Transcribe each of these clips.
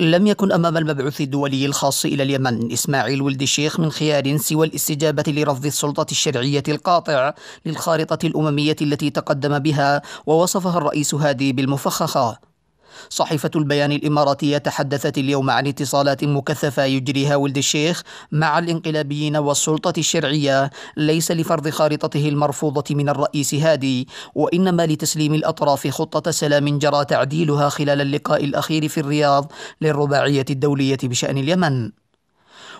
لم يكن أمام المبعوث الدولي الخاص إلى اليمن إسماعيل ولد الشيخ من خيار سوى الاستجابة لرفض السلطة الشرعية القاطع للخارطة الأممية التي تقدم بها ووصفها الرئيس هادي بالمفخخة صحيفة البيان الإماراتية تحدثت اليوم عن اتصالات مكثفة يجريها ولد الشيخ مع الانقلابيين والسلطة الشرعية ليس لفرض خارطته المرفوضة من الرئيس هادي وإنما لتسليم الأطراف خطة سلام جرى تعديلها خلال اللقاء الأخير في الرياض للرباعية الدولية بشأن اليمن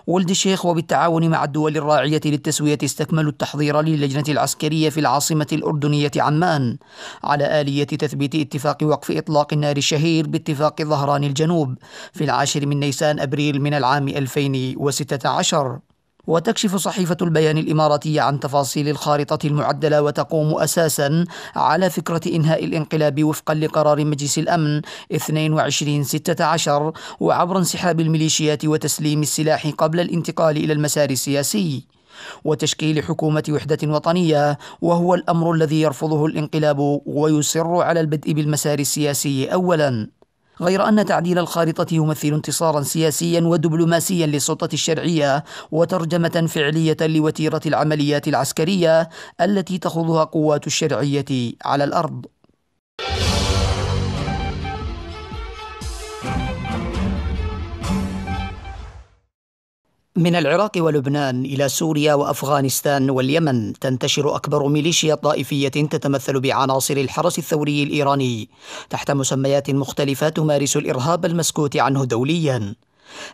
ولد الشيخ وبالتعاون مع الدول الراعية للتسوية استكملوا التحضير للجنة العسكرية في العاصمة الأردنية عمان على آلية تثبيت اتفاق وقف إطلاق النار الشهير باتفاق ظهران الجنوب في العاشر من نيسان أبريل من العام 2016 وتكشف صحيفة البيان الإماراتية عن تفاصيل الخارطة المعدلة وتقوم أساسا على فكرة إنهاء الانقلاب وفقا لقرار مجلس الأمن 22-16 وعبر انسحاب الميليشيات وتسليم السلاح قبل الانتقال إلى المسار السياسي وتشكيل حكومة وحدة وطنية وهو الأمر الذي يرفضه الانقلاب ويصر على البدء بالمسار السياسي أولاً غير أن تعديل الخارطة يمثل انتصارا سياسيا ودبلوماسيا للسلطة الشرعية وترجمة فعلية لوتيرة العمليات العسكرية التي تخوضها قوات الشرعية على الأرض من العراق ولبنان إلى سوريا وأفغانستان واليمن تنتشر أكبر ميليشيا طائفية تتمثل بعناصر الحرس الثوري الإيراني تحت مسميات مختلفة تمارس الإرهاب المسكوت عنه دولياً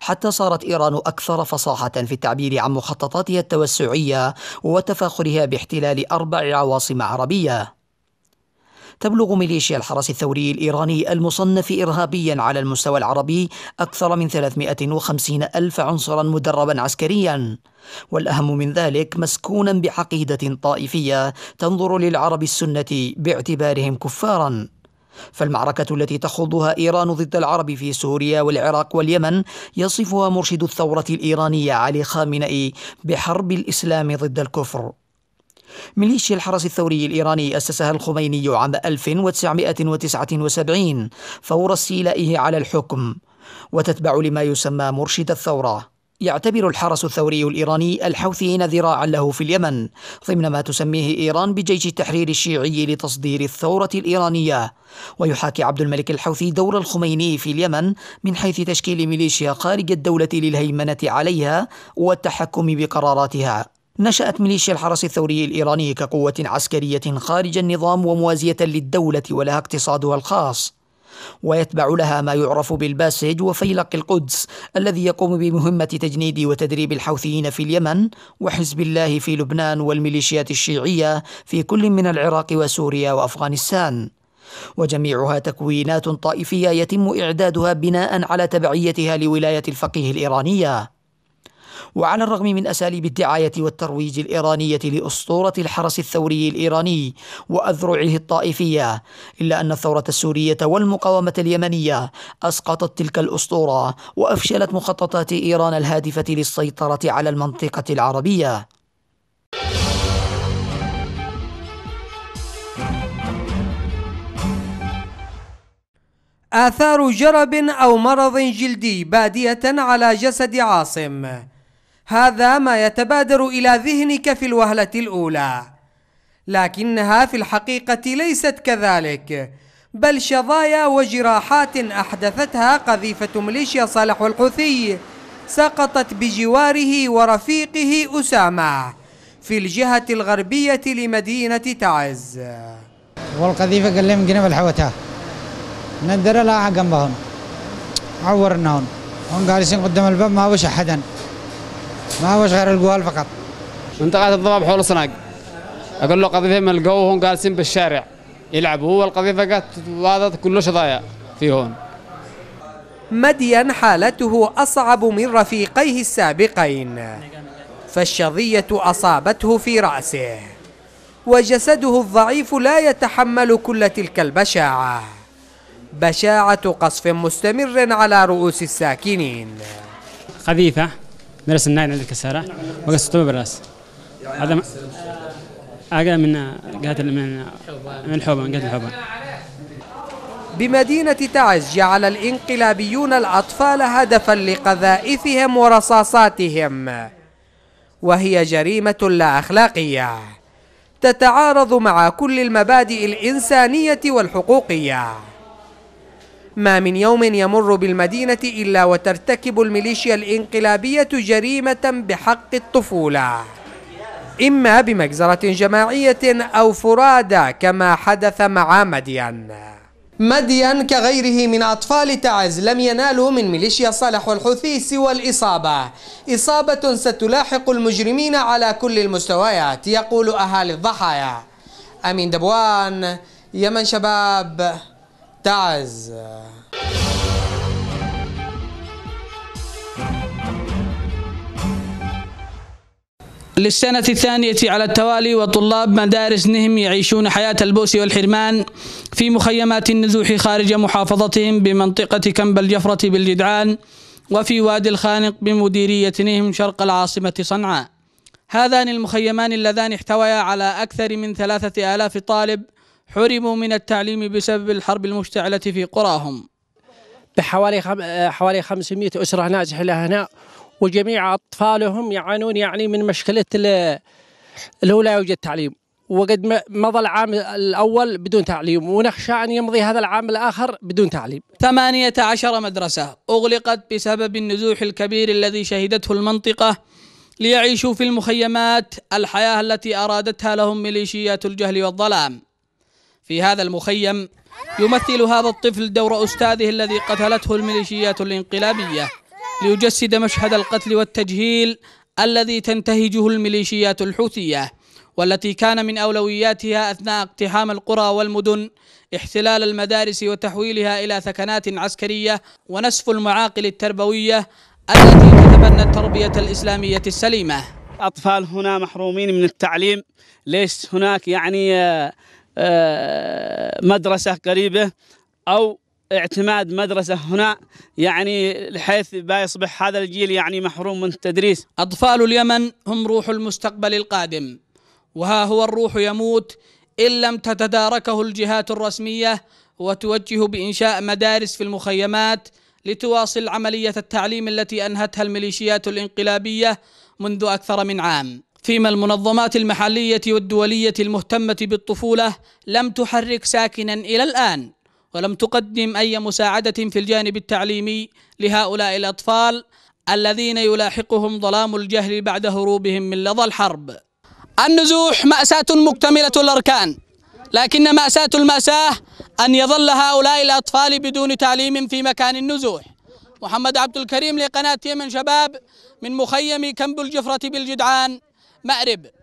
حتى صارت إيران أكثر فصاحة في التعبير عن مخططاتها التوسعية وتفاخرها باحتلال أربع عواصم عربية تبلغ ميليشيا الحرس الثوري الإيراني المصنف إرهابيا على المستوى العربي أكثر من 350 ألف عنصرا مدربا عسكريا والأهم من ذلك مسكونا بعقيدة طائفية تنظر للعرب السنة باعتبارهم كفارا فالمعركة التي تخوضها إيران ضد العرب في سوريا والعراق واليمن يصفها مرشد الثورة الإيرانية علي خامنئي بحرب الإسلام ضد الكفر ميليشيا الحرس الثوري الإيراني أسسها الخميني عام 1979 فور استيلائه على الحكم وتتبع لما يسمى مرشد الثوره يعتبر الحرس الثوري الإيراني الحوثيين ذراعا له في اليمن ضمن ما تسميه إيران بجيش التحرير الشيعي لتصدير الثورة الإيرانية ويحاكي عبد الملك الحوثي دور الخميني في اليمن من حيث تشكيل ميليشيا خارج الدولة للهيمنة عليها والتحكم بقراراتها نشأت ميليشيا الحرس الثوري الإيراني كقوة عسكرية خارج النظام وموازية للدولة ولها اقتصادها الخاص ويتبع لها ما يعرف بالباسج وفيلق القدس الذي يقوم بمهمة تجنيد وتدريب الحوثيين في اليمن وحزب الله في لبنان والميليشيات الشيعية في كل من العراق وسوريا وأفغانستان وجميعها تكوينات طائفية يتم إعدادها بناء على تبعيتها لولاية الفقيه الإيرانية وعلى الرغم من أساليب الدعاية والترويج الإيرانية لأسطورة الحرس الثوري الإيراني وأذرعه الطائفية إلا أن الثورة السورية والمقاومة اليمنية أسقطت تلك الأسطورة وأفشلت مخططات إيران الهادفة للسيطرة على المنطقة العربية آثار جرب أو مرض جلدي بادية على جسد عاصم هذا ما يتبادر الى ذهنك في الوهله الاولى لكنها في الحقيقه ليست كذلك بل شظايا وجراحات احدثتها قذيفه ميليشيا صالح الحوثي سقطت بجواره ورفيقه اسامه في الجهه الغربيه لمدينه تعز والقذيفه قال لهم جنب الحوته ندر لا جنبهم عورناهم هم جالسين قدام الباب ما وش احدا ما هوش غير الجوال فقط منطقة الضباب حول صناق أقول له قذيفه من الجو هون جالسين بالشارع يلعبوا هو القذيفه فقط هذا كله شظايا في هون مدين حالته أصعب من رفيقيه السابقين فالشظية أصابته في رأسه وجسده الضعيف لا يتحمل كل تلك البشاعة بشاعة قصف مستمر على رؤوس الساكنين قذيفه درس النايل عند الكسارة وقصة طبيب الراس هذا أقل من قاتل من من الحوبة من قاتل الحوبة بمدينة تعز جعل الانقلابيون الأطفال هدفا لقذائفهم ورصاصاتهم وهي جريمة لا أخلاقية تتعارض مع كل المبادئ الإنسانية والحقوقية ما من يوم يمر بالمدينة إلا وترتكب الميليشيا الإنقلابية جريمة بحق الطفولة إما بمجزرة جماعية أو فرادى كما حدث مع مدين مدين كغيره من أطفال تعز لم ينالوا من ميليشيا صالح والحوثي سوى الإصابة إصابة ستلاحق المجرمين على كل المستويات يقول أهالي الضحايا أمين دبوان يمن شباب تعز للسنة الثانية على التوالي وطلاب مدارس نهم يعيشون حياة البؤس والحرمان في مخيمات النزوح خارج محافظتهم بمنطقة كنب الجفرة بالجدعان وفي وادي الخانق بمديرية نهم شرق العاصمة صنعاء هذان المخيمان اللذان احتويا على أكثر من ثلاثة آلاف طالب حرموا من التعليم بسبب الحرب المشتعلة في قراهم بحوالي خم... آه، حوالي 500 أسرة نازحة لهنا وجميع أطفالهم يعانون يعني من مشكلة اللي هو لا يوجد تعليم وقد مضى العام الأول بدون تعليم ونخشى أن يمضي هذا العام الآخر بدون تعليم 18 مدرسة أغلقت بسبب النزوح الكبير الذي شهدته المنطقة ليعيشوا في المخيمات الحياة التي أرادتها لهم ميليشيات الجهل والظلام في هذا المخيم يمثل هذا الطفل دور أستاذه الذي قتلته الميليشيات الانقلابية ليجسد مشهد القتل والتجهيل الذي تنتهجه الميليشيات الحوثية والتي كان من أولوياتها أثناء اقتحام القرى والمدن احتلال المدارس وتحويلها إلى ثكنات عسكرية ونسف المعاقل التربوية التي تتبنى التربية الإسلامية السليمة أطفال هنا محرومين من التعليم ليش هناك يعني آه، آه، مدرسة قريبة أو اعتماد مدرسة هنا يعني بحيث لا يصبح هذا الجيل يعني محروم من التدريس أطفال اليمن هم روح المستقبل القادم وها هو الروح يموت إن لم تتداركه الجهات الرسمية وتوجه بإنشاء مدارس في المخيمات لتواصل عملية التعليم التي أنهتها الميليشيات الانقلابية منذ أكثر من عام فيما المنظمات المحلية والدولية المهتمة بالطفولة لم تحرك ساكنا إلى الآن ولم تقدم أي مساعدة في الجانب التعليمي لهؤلاء الأطفال الذين يلاحقهم ظلام الجهل بعد هروبهم من لظى الحرب النزوح مأساة مكتملة الأركان لكن مأساة المأساة أن يظل هؤلاء الأطفال بدون تعليم في مكان النزوح محمد عبد الكريم لقناة يمن شباب من مخيم كنب الجفرة بالجدعان مأرب